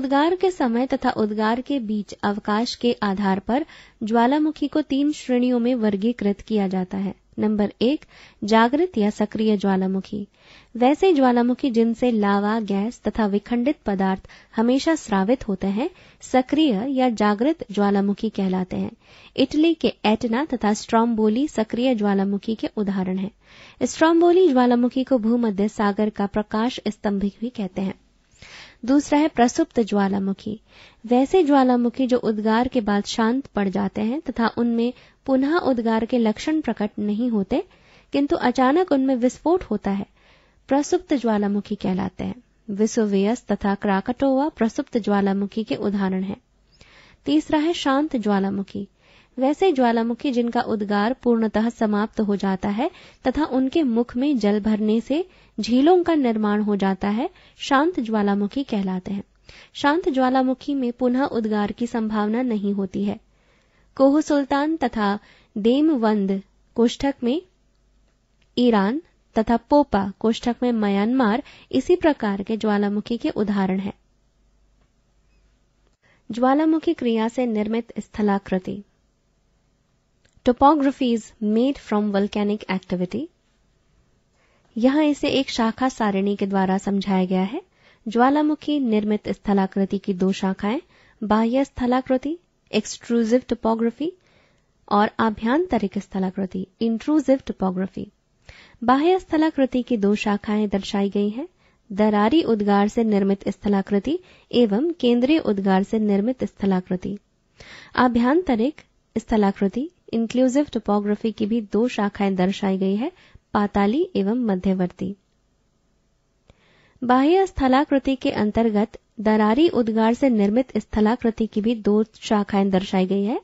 उद्गार के समय तथा उद्गार के बीच अवकाश के आधार पर ज्वालामुखी को तीन श्रेणियों में वर्गीकृत किया जाता है नंबर एक जागृत या सक्रिय ज्वालामुखी वैसे ज्वालामुखी जिनसे लावा गैस तथा विखंडित पदार्थ हमेशा स्रावित होते हैं सक्रिय या जागृत ज्वालामुखी कहलाते हैं इटली के एटना तथा स्ट्रॉम्बोली सक्रिय ज्वालामुखी के उदाहरण हैं स्ट्रॉम्बोली ज्वालामुखी को भूमध्य सागर का प्रकाश स्तंभ भी कहते हैं दूसरा है प्रसुप्त ज्वालामुखी वैसे ज्वालामुखी जो उद्गार के बाद शांत पड़ जाते हैं तथा उनमें पुनः उद्गार के लक्षण प्रकट नहीं होते किंतु अचानक उनमें विस्फोट होता है प्रसुप्त ज्वालामुखी कहलाते हैं विश्ववेयस तथा क्राकटोवा प्रसुप्त ज्वालामुखी के उदाहरण है तीसरा है शांत ज्वालामुखी वैसे ज्वालामुखी जिनका उद्गार पूर्णतः समाप्त हो जाता है तथा उनके मुख में जल भरने से झीलों का निर्माण हो जाता है शांत ज्वालामुखी कहलाते हैं शांत ज्वालामुखी में पुनः उद्गार की संभावना नहीं होती है कोह सुल्तान तथा देमवंद कोष्ठक में ईरान तथा पोपा कोष्ठक में म्यांमार इसी प्रकार के ज्वालामुखी के उदाहरण हैं ज्वालामुखी क्रिया से निर्मित स्थलाकृति topographies made from volcanic activity यहां इसे एक शाखा सारिणी के द्वारा समझाया गया है ज्वालामुखी निर्मित स्थलाकृति की दो शाखाएं बाह्य स्थलाकृति एक्सट्रूसिव टोपोग्राफी और आभ्यांतरिक स्थलाकृति इंट्रूसिव टोपोग्राफी बाह्य स्थलाकृति की दो शाखाएं दर्शाई गई हैं दरारी उद्गार से निर्मित स्थलाकृति एवं केंद्रीय उद्गार से निर्मित स्थलाकृति आभ्यांतरिक स्थलाकृति इंक्लूसिव टोपोग्राफी की भी दो शाखाएं दर्शाई गई है पाताली एवं मध्यवर्ती बाह्य स्थलाकृति के अंतर्गत दरारी उद्गार से निर्मित स्थलाकृति की भी दो शाखाएं दर्शाई गई है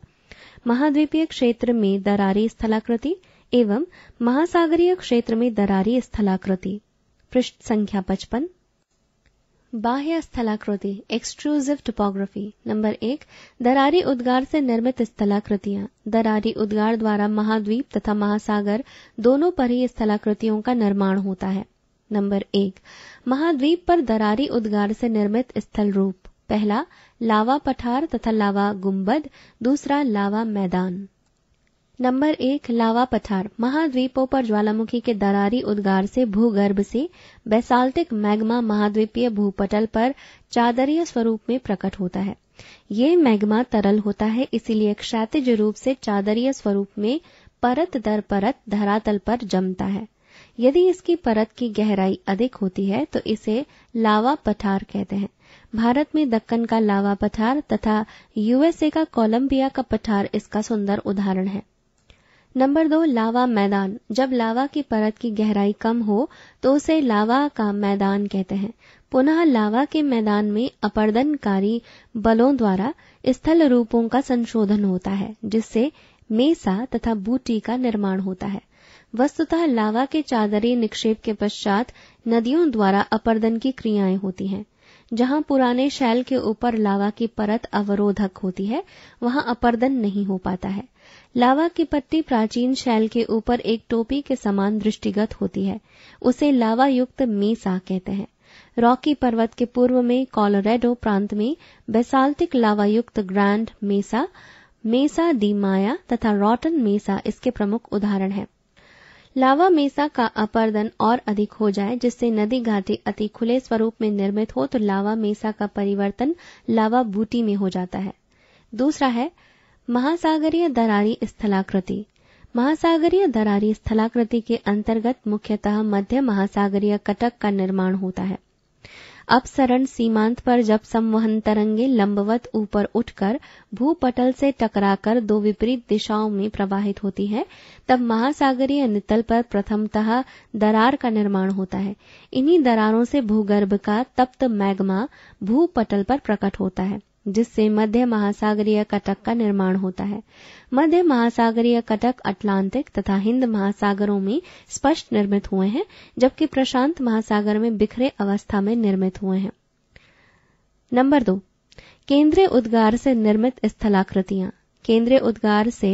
महाद्वीपीय क्षेत्र में दरारी स्थलाकृति एवं महासागरीय क्षेत्र में दरारी स्थलाकृति पृष्ठ संख्या पचपन बाह्य स्थलाकृति एक्सक्लूसिव टोपोग्राफी नंबर एक दरारी उद्गार से निर्मित स्थलाकृतियां दरारी उद्गार द्वारा महाद्वीप तथा महासागर दोनों पर ही स्थलाकृतियों का निर्माण होता है नंबर एक महाद्वीप पर दरारी उद्गार से निर्मित स्थल रूप पहला लावा पठार तथा लावा गुंबद दूसरा लावा मैदान नंबर एक लावा पठार महाद्वीपों पर ज्वालामुखी के दरारी उद्गार से भूगर्भ से बेसाल्टिक मैग्मा महाद्वीपीय भूपटल पर चादरीय स्वरूप में प्रकट होता है ये मैग्मा तरल होता है इसीलिए क्षैतिज रूप से चादरीय स्वरूप में परत दर परत धरातल पर जमता है यदि इसकी परत की गहराई अधिक होती है तो इसे लावा पठार कहते हैं भारत में दक्कन का लावा पठार तथा यूएसए का कोलंबिया का पठार इसका सुंदर उदाहरण है नंबर दो लावा मैदान जब लावा की परत की गहराई कम हो तो उसे लावा का मैदान कहते हैं पुनः लावा के मैदान में अपर्दनकारी बलों द्वारा स्थल रूपों का संशोधन होता है जिससे मेसा तथा बूटी का निर्माण होता है वस्तुतः लावा के चादरी निक्षेप के पश्चात नदियों द्वारा अपर्दन की क्रियाएं होती हैं जहां पुराने शैल के ऊपर लावा की परत अवरोधक होती है वहां अपर्दन नहीं हो पाता है लावा की पत्ती प्राचीन शैल के ऊपर एक टोपी के समान दृष्टिगत होती है उसे लावा युक्त मेसा कहते हैं रॉकी पर्वत के पूर्व में कॉलोरेडो प्रांत में बेसाल्टिक लावायुक्त ग्रैंड मेसा मेसा दी माया तथा रॉटन मेसा इसके प्रमुख उदाहरण हैं लावा मेसा का अपर्दन और अधिक हो जाए जिससे नदी घाटी अति खुले स्वरूप में निर्मित हो तो लावा मेसा का परिवर्तन लावा बूटी में हो जाता है दूसरा है महासागरीय दरारी स्थलाकृति महासागरीय दरारी स्थलाकृति के अंतर्गत मुख्यतः मध्य महासागरीय कटक का निर्माण होता है अपसरण सीमांत पर जब संवहन तरंगे लंबवत ऊपर उठकर भूपटल से टकराकर दो विपरीत दिशाओं में प्रवाहित होती है तब महासागरीय नितल पर प्रथमतः दरार का निर्माण होता है इन्हीं दरारों से भूगर्भ का तप्त मैग्मा भूपटल पर प्रकट होता है जिससे मध्य महासागरीय कटक का निर्माण होता है मध्य महासागरीय कटक अटलांटिक तथा हिंद महासागरों में स्पष्ट निर्मित हुए हैं जबकि प्रशांत महासागर में बिखरे अवस्था में निर्मित हुए हैं नंबर दो केंद्रीय उद्गार से निर्मित स्थलाकृतियां केंद्रीय उद्गार से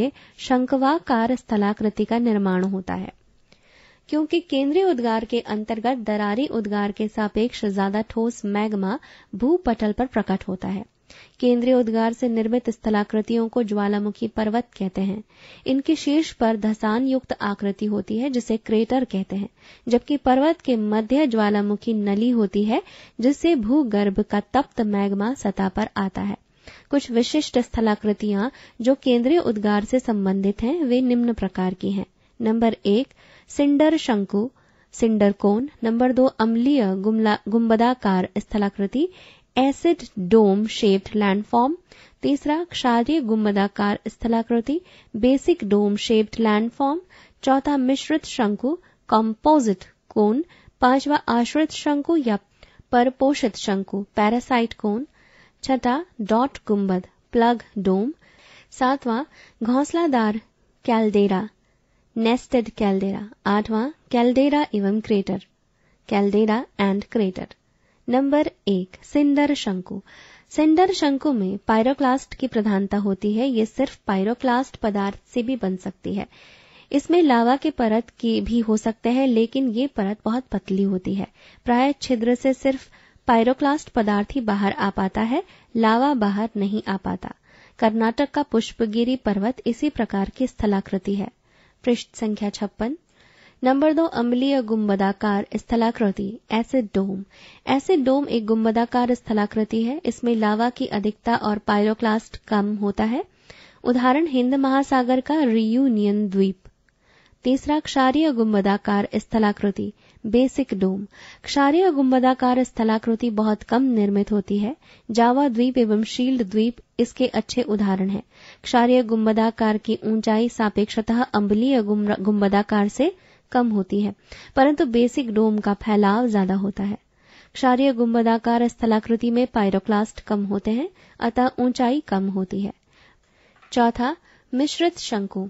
शंकवाकार स्थलाकृति का निर्माण होता है क्योंकि केंद्रीय उद्गार के अंतर्गत दरारी उद्गार के सापेक्ष ज्यादा ठोस मैग्मा भूपटल पर प्रकट होता है केंद्रीय उद्गार से निर्मित स्थलाकृतियों को ज्वालामुखी पर्वत कहते हैं इनके शीर्ष पर धसान युक्त आकृति होती है जिसे क्रेटर कहते हैं जबकि पर्वत के मध्य ज्वालामुखी नली होती है जिससे भूगर्भ का तप्त मैग्मा सतह पर आता है कुछ विशिष्ट स्थलाकृतियां जो केंद्रीय उद्गार से संबंधित हैं वे निम्न प्रकार की हैं नंबर एक सिंडर शंकु सिंडर कोन नंबर दो अम्लीय गुम्बदाकार स्थलाकृति एसिड डोम शेप्ड लैंडफॉर्म तीसरा क्षारीय गुम्बदाकार स्थलाकृति बेसिक डोम शेप्ड लैंडफॉर्म चौथा मिश्रित शंकु कंपोजिट कोन पांचवा आश्रित शंकु या परपोषित शंकु पैरासाइट कोन छठा डॉट गुम्बद प्लग डोम सातवां घोंसलादार कैलडेरा नेस्टेड कैलडेरा आठवां कैलडेरा एवं crater caldera and crater number एक सिंदर शंकु सिंडर शंकु में पायरोक्लास्ट की प्रधानता होती है ये सिर्फ पायरोक्लास्ट पदार्थ से भी बन सकती है इसमें लावा के परत की भी हो सकते हैं लेकिन ये परत बहुत पतली होती है प्राय छिद्र से सिर्फ पायरोक्लास्ट पदार्थ ही बाहर आ पाता है लावा बाहर नहीं आ पाता कर्नाटक का पुष्पगिरी पर्वत इसी प्रकार की स्थलाकृति है पृष्ठ संख्या छप्पन नंबर दो अम्लीय गुम्बदाकार स्थलाकृति एसिड डोम एसिड डोम एक गुम्बदाकार स्थलाकृति है इसमें लावा की अधिकता और पायरोक्लास्ट कम होता है उदाहरण हिंद महासागर का रियूनियन द्वीप तीसरा क्षारीय गुम्बदाकार स्थलाकृति बेसिक डोम क्षारीय गुम्बदाकार स्थलाकृति बहुत कम निर्मित होती है जावा द्वीप एवं शील्ड द्वीप इसके अच्छे उदाहरण हैं क्षारीय गुम्बदाकार की ऊंचाई सापेक्षतः अम्बलीय गुम्बदाकार से कम होती है परंतु बेसिक डोम का फैलाव ज्यादा होता है क्षारीय गुम्बदाकार स्थलाकृति में पायरोक्लास्ट कम होते हैं अतः ऊंचाई कम होती है चौथा मिश्रित शंकु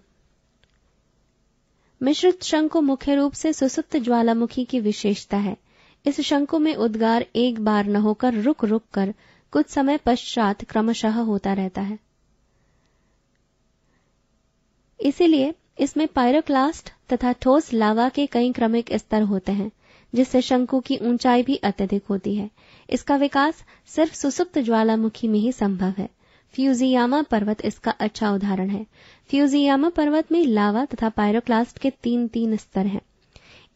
मिश्रित शंकु मुख्य रूप से सुसुप्त ज्वालामुखी की विशेषता है इस शंकु में उद्गार एक बार न होकर रुक रुक कर कुछ समय पश्चात क्रमशः होता रहता है इसीलिए इसमें पायरोक्लास्ट तथा ठोस लावा के कई क्रमिक स्तर होते हैं जिससे शंकु की ऊंचाई भी अत्यधिक होती है इसका विकास सिर्फ सुसुप्त ज्वालामुखी में ही संभव है फ्यूजियामा पर्वत इसका अच्छा उदाहरण है फ्यूजियामा पर्वत में लावा तथा पायरोक्लास्ट के तीन तीन स्तर हैं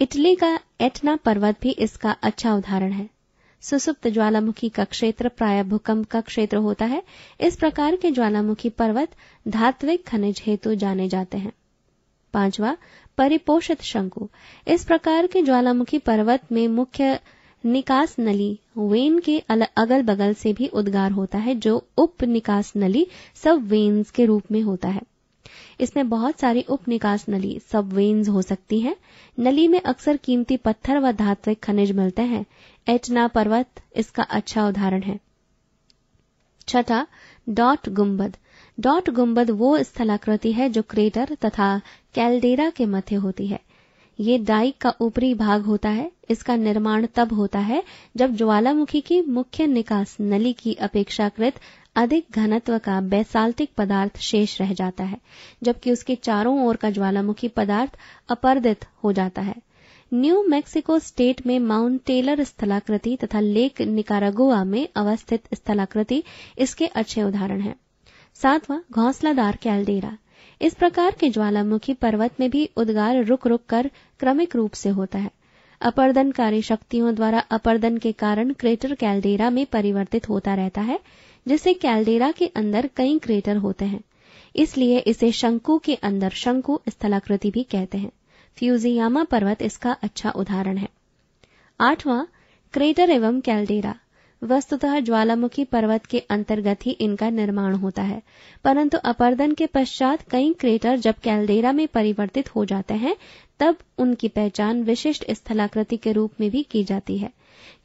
इटली का एटना पर्वत भी इसका अच्छा उदाहरण है सुसुप्त ज्वालामुखी का क्षेत्र प्राय भूकंप का क्षेत्र होता है इस प्रकार के ज्वालामुखी पर्वत धात्विक खनिज हेतु जाने जाते हैं पांचवा परिपोषित शंकु इस प्रकार के ज्वालामुखी पर्वत में मुख्य निकास नली वेन के अगल बगल से भी उद्गार होता है जो उप निकास नली सब वेन्स के रूप में होता है इसमें बहुत सारी उप निकास नली सब वेन्स हो सकती हैं नली में अक्सर कीमती पत्थर व धात्विक खनिज मिलते हैं एटना पर्वत इसका अच्छा उदाहरण है छठा डॉट गुम्बद डॉट गुंबद वो स्थलाकृति है जो क्रेटर तथा कैलडेरा के मध्य होती है ये डाइक का ऊपरी भाग होता है इसका निर्माण तब होता है जब ज्वालामुखी की मुख्य निकास नली की अपेक्षाकृत अधिक घनत्व का बैसाल्टिक पदार्थ शेष रह जाता है जबकि उसके चारों ओर का ज्वालामुखी पदार्थ अपर्दित हो जाता है न्यू मैक्सिको स्टेट में माउंट टेलर स्थलाकृति तथा लेक निकारागोआ में अवस्थित स्थलाकृति इसके अच्छे उदाहरण हैं सातवां घोंसलादार कैलडेरा इस प्रकार के ज्वालामुखी पर्वत में भी उद्गार रुक रुक कर क्रमिक रूप से होता है अपर्दनकारी शक्तियों द्वारा अपर्दन के कारण क्रेटर कैलडेरा में परिवर्तित होता रहता है जिससे कैलडेरा के अंदर कई क्रेटर होते हैं इसलिए इसे शंकु के अंदर शंकु स्थलाकृति भी कहते हैं फ्यूजियामा पर्वत इसका अच्छा उदाहरण है आठवां क्रेटर एवं कैलडेरा वस्तुतः ज्वालामुखी पर्वत के अंतर्गत ही इनका निर्माण होता है परंतु अपर्दन के पश्चात कई क्रेटर जब कैलडेरा में परिवर्तित हो जाते हैं तब उनकी पहचान विशिष्ट स्थलाकृति के रूप में भी की जाती है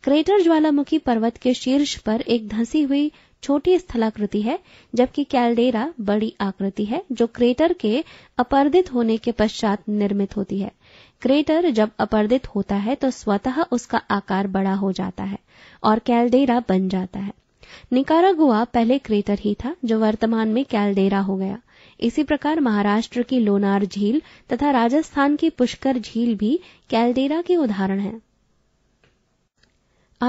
क्रेटर ज्वालामुखी पर्वत के शीर्ष पर एक धंसी हुई छोटी स्थलाकृति है जबकि कैलडेरा बड़ी आकृति है जो क्रेटर के अपर्दित होने के पश्चात निर्मित होती है क्रेटर जब अपर्दित होता है तो स्वतः उसका आकार बड़ा हो जाता है और कैलडेरा बन जाता है निकारागुआ पहले क्रेटर ही था जो वर्तमान में कैलडेरा हो गया इसी प्रकार महाराष्ट्र की लोनार झील तथा राजस्थान की पुष्कर झील भी कैलडेरा के उदाहरण हैं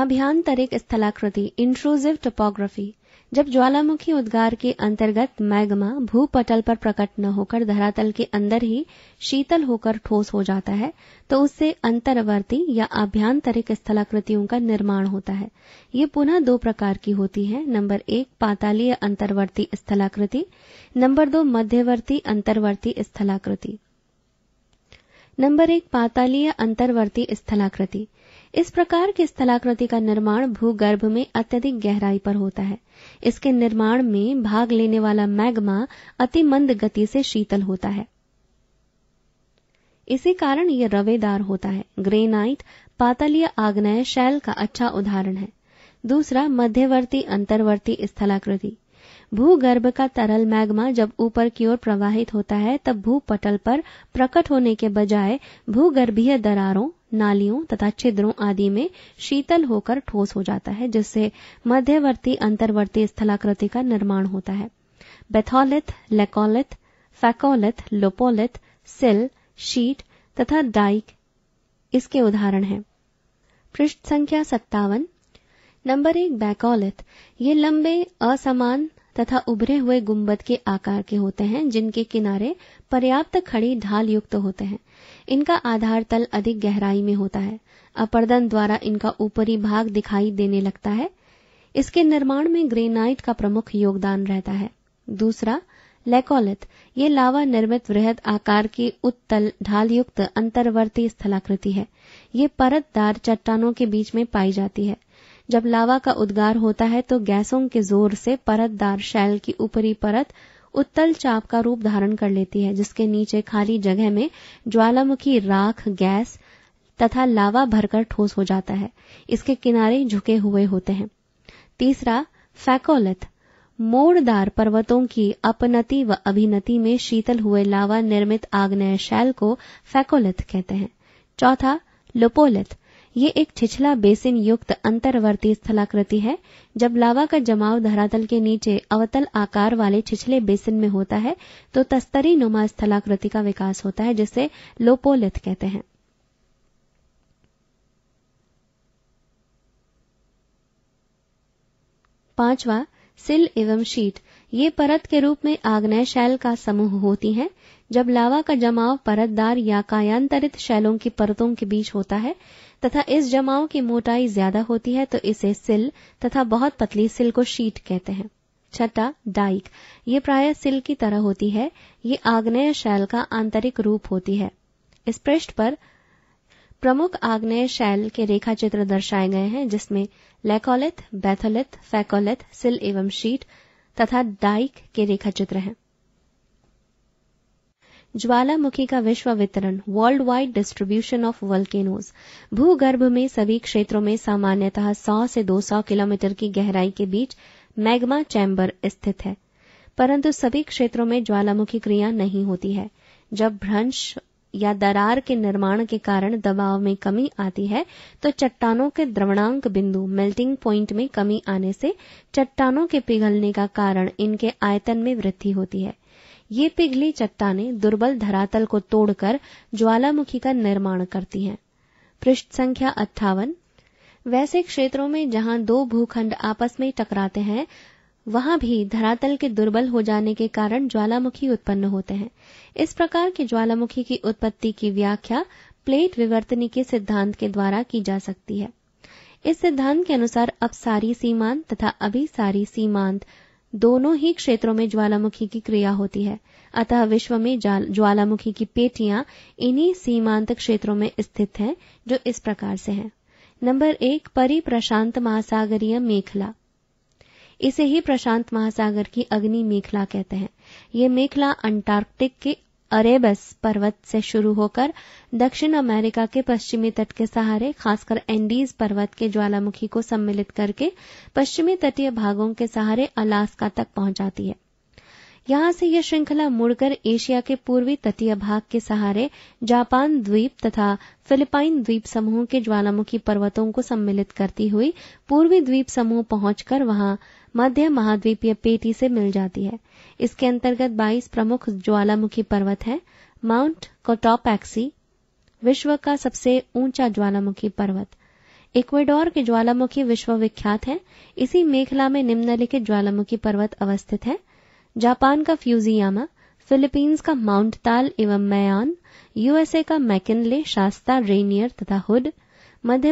आभ्यांतरिक स्थलाकृति इंट्रूजिव टोपोग्राफी जब ज्वालामुखी उद्गार के अंतर्गत मैग्मा भूपटल पर प्रकट न होकर धरातल के अंदर ही शीतल होकर ठोस हो जाता है तो उससे अंतर्वर्ती या आभ्यांतरिक स्थलाकृतियों का निर्माण होता है ये पुनः दो प्रकार की होती है नंबर एक पातालीय अंतर्वर्ती स्थलाकृति नंबर दो मध्यवर्ती अंतर्वर्ती स्थलाकृति नंबर एक पातालीय अंतर्वर्ती स्थलाकृति इस प्रकार की स्थलाकृति का निर्माण भूगर्भ में अत्यधिक गहराई पर होता है इसके निर्माण में भाग लेने वाला मैग्मा अति मंद गति से शीतल होता है इसी कारण यह रवेदार होता है ग्रेनाइट पातलीय आग्नेय शैल का अच्छा उदाहरण है दूसरा मध्यवर्ती अंतर्वर्ती स्थलाकृति भूगर्भ का तरल मैग्मा जब ऊपर की ओर प्रवाहित होता है तब भूपटल पर प्रकट होने के बजाय भूगर्भीय दरारों नालियों तथा छिद्रों आदि में शीतल होकर ठोस हो जाता है जिससे मध्यवर्ती अंतर्वर्ती स्थलाकृति का निर्माण होता है batholith laccolith phacolith lopolith sill sheet तथा डाइक इसके उदाहरण हैं पृष्ठ संख्या सत्तावन नंबर एक बैकोलिथ ये लंबे असमान तथा उभरे हुए गुंबद के आकार के होते हैं जिनके किनारे पर्याप्त खड़ी ढाल युक्त होते हैं इनका आधार तल अधिक गहराई में होता है अपर्दन द्वारा इनका ऊपरी भाग दिखाई देने लगता है इसके निर्माण में ग्रेनाइट का प्रमुख योगदान रहता है दूसरा लेकोलिथ ये लावा निर्मित वृहद आकार की उत्तल ढालयुक्त अंतर्वर्ती स्थलाकृति है ये परतदार चट्टानों के बीच में पाई जाती है जब लावा का उद्गार होता है तो गैसों के जोर से परतदार शैल की ऊपरी परत उत्तल चाप का रूप धारण कर लेती है जिसके नीचे खाली जगह में ज्वालामुखी राख गैस तथा लावा भरकर ठोस हो जाता है इसके किनारे झुके हुए होते हैं तीसरा फैकोलिथ मोड़दार पर्वतों की अपनति व अभिनति में शीतल हुए लावा निर्मित आग्नेय शैल को फैकोलिथ कहते हैं चौथा लोपोलिथ ये एक छिछला बेसिन युक्त अंतर्वर्ती स्थलाकृति है जब लावा का जमाव धरातल के नीचे अवतल आकार वाले छिछले बेसिन में होता है तो तस्तरी नुमा स्थलाकृति का विकास होता है जिसे लोपोलिथ कहते हैं पांचवा सिल एवं शीट ये परत के रूप में आग्नेय शैल का समूह होती हैं जब लावा का जमाव परतदार या कायांतरित शैलों की परतों के बीच होता है तथा इस जमाव की मोटाई ज्यादा होती है तो इसे सिल तथा बहुत पतली सिल को शीट कहते हैं छठा डाइक ये प्राय सिल की तरह होती है ये आग्नेय शैल का आंतरिक रूप होती है इस पृष्ठ पर प्रमुख आग्नेय शैल के रेखाचित्र दर्शाए गए हैं जिसमें लेकोलिथ बैथोलिथ फैकोलिथ सिल एवं शीट तथा डाइक के रेखाचित्र हैं ज्वालामुखी का विश्व वितरण world wide distribution of volcanoes भूगर्भ में सभी क्षेत्रों में सामान्यतः 100 से 200 किलोमीटर की गहराई के बीच मैग्मा चैम्बर स्थित है परंतु सभी क्षेत्रों में ज्वालामुखी क्रिया नहीं होती है जब भ्रंश या दरार के निर्माण के कारण दबाव में कमी आती है तो चट्टानों के द्रवणांक बिंदु मेल्टिंग प्वाइंट में कमी आने से चट्टानों के पिघलने का कारण इनके आयतन में वृद्धि होती है ये पिघली चट्टाने दुर्बल धरातल को तोड़कर ज्वालामुखी का निर्माण करती हैं पृष्ठ संख्या अट्ठावन वैसे क्षेत्रों में जहां दो भूखंड आपस में टकराते हैं वहां भी धरातल के दुर्बल हो जाने के कारण ज्वालामुखी उत्पन्न होते हैं इस प्रकार के ज्वालामुखी की उत्पत्ति की व्याख्या प्लेट विवर्तनी के सिद्धांत के द्वारा की जा सकती है इस सिद्धांत के अनुसार अब सारी सीमांत तथा अभी सारी सीमांत दोनों ही क्षेत्रों में ज्वालामुखी की क्रिया होती है अतः विश्व में ज्वालामुखी की पेटियां इन्हीं सीमांत क्षेत्रों में स्थित हैं जो इस प्रकार से हैं नंबर एक परिप्रशांत महासागरीय मेखला इसे ही प्रशांत महासागर की अग्नि मेखला कहते हैं ये मेखला अंटार्कटिक के अरेबस पर्वत से शुरू होकर दक्षिण अमेरिका के पश्चिमी तट के सहारे खासकर एंडीज पर्वत के ज्वालामुखी को सम्मिलित करके पश्चिमी तटीय भागों के सहारे अलास्का तक पहुंच जाती है यहां से यह श्रृंखला मुड़कर एशिया के पूर्वी तटीय भाग के सहारे जापान द्वीप तथा फिलिपाइन द्वीप समूह के ज्वालामुखी पर्वतों को सम्मिलित करती हुई पूर्वी द्वीप समूह पहुंचकर वहां मध्य महाद्वीपीय पेटी से मिल जाती है इसके अंतर्गत 22 प्रमुख ज्वालामुखी पर्वत हैं माउंट कोटोपैक्सी विश्व का सबसे ऊंचा ज्वालामुखी पर्वत इक्वेडोर के ज्वालामुखी विश्वविख्यात हैं इसी मेखला में निम्नलिखित ज्वालामुखी पर्वत अवस्थित है जापान का फ्यूजियामा फिलीपींस का माउंट ताल एवं मैयान यूएसए का मैकिनले शास्ता रेनियर तथा हुड मध्य